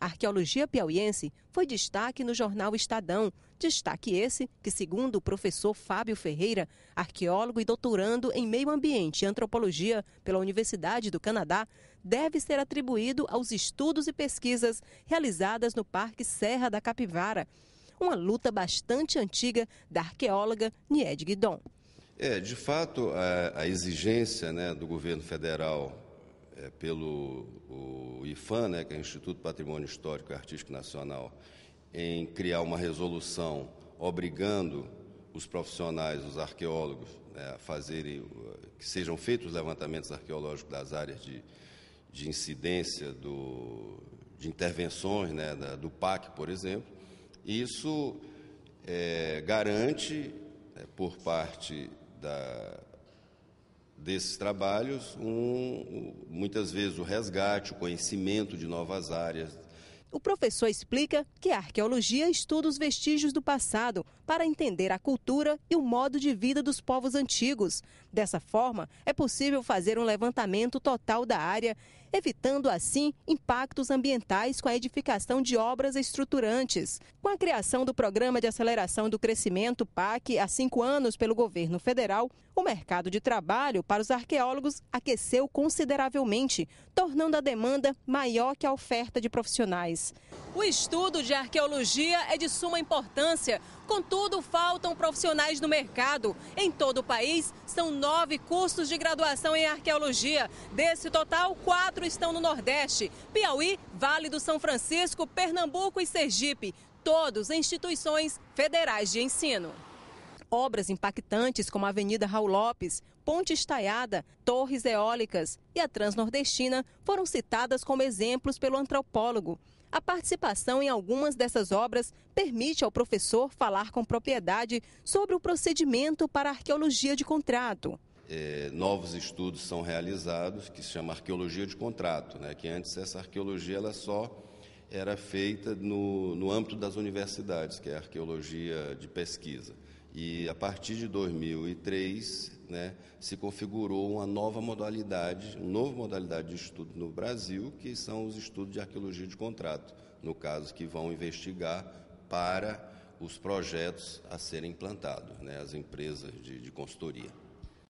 Arqueologia Piauiense foi destaque no jornal Estadão. Destaque esse que, segundo o professor Fábio Ferreira, arqueólogo e doutorando em Meio Ambiente e Antropologia pela Universidade do Canadá, deve ser atribuído aos estudos e pesquisas realizadas no Parque Serra da Capivara, uma luta bastante antiga da arqueóloga Nied Guidon. É, de fato, a, a exigência né, do governo federal é, pelo o IFAM, né, que é o Instituto Patrimônio Histórico e Artístico Nacional, em criar uma resolução obrigando os profissionais, os arqueólogos, né, a fazerem, que sejam feitos os levantamentos arqueológicos das áreas de, de incidência do, de intervenções né, da, do PAC, por exemplo. Isso é, garante, é, por parte da, desses trabalhos, um, muitas vezes o resgate, o conhecimento de novas áreas. O professor explica que a arqueologia estuda os vestígios do passado para entender a cultura e o modo de vida dos povos antigos. Dessa forma, é possível fazer um levantamento total da área, evitando assim impactos ambientais com a edificação de obras estruturantes. Com a criação do Programa de Aceleração do Crescimento, PAC, há cinco anos pelo governo federal, o mercado de trabalho para os arqueólogos aqueceu consideravelmente, tornando a demanda maior que a oferta de profissionais. O estudo de arqueologia é de suma importância, contudo, faltam profissionais no mercado. Em todo o país, são nove cursos de graduação em arqueologia. Desse total, quatro estão no Nordeste: Piauí, Vale do São Francisco, Pernambuco e Sergipe. Todos instituições federais de ensino. Obras impactantes como a Avenida Raul Lopes, Ponte Estaiada, Torres Eólicas e a Transnordestina foram citadas como exemplos pelo antropólogo. A participação em algumas dessas obras permite ao professor falar com propriedade sobre o procedimento para arqueologia de contrato. É, novos estudos são realizados que se chama arqueologia de contrato, né? que antes essa arqueologia ela só era feita no, no âmbito das universidades, que é a arqueologia de pesquisa. E a partir de 2003, né, se configurou uma nova modalidade, uma nova modalidade de estudo no Brasil, que são os estudos de arqueologia de contrato, no caso que vão investigar para os projetos a serem implantados, né, as empresas de, de consultoria.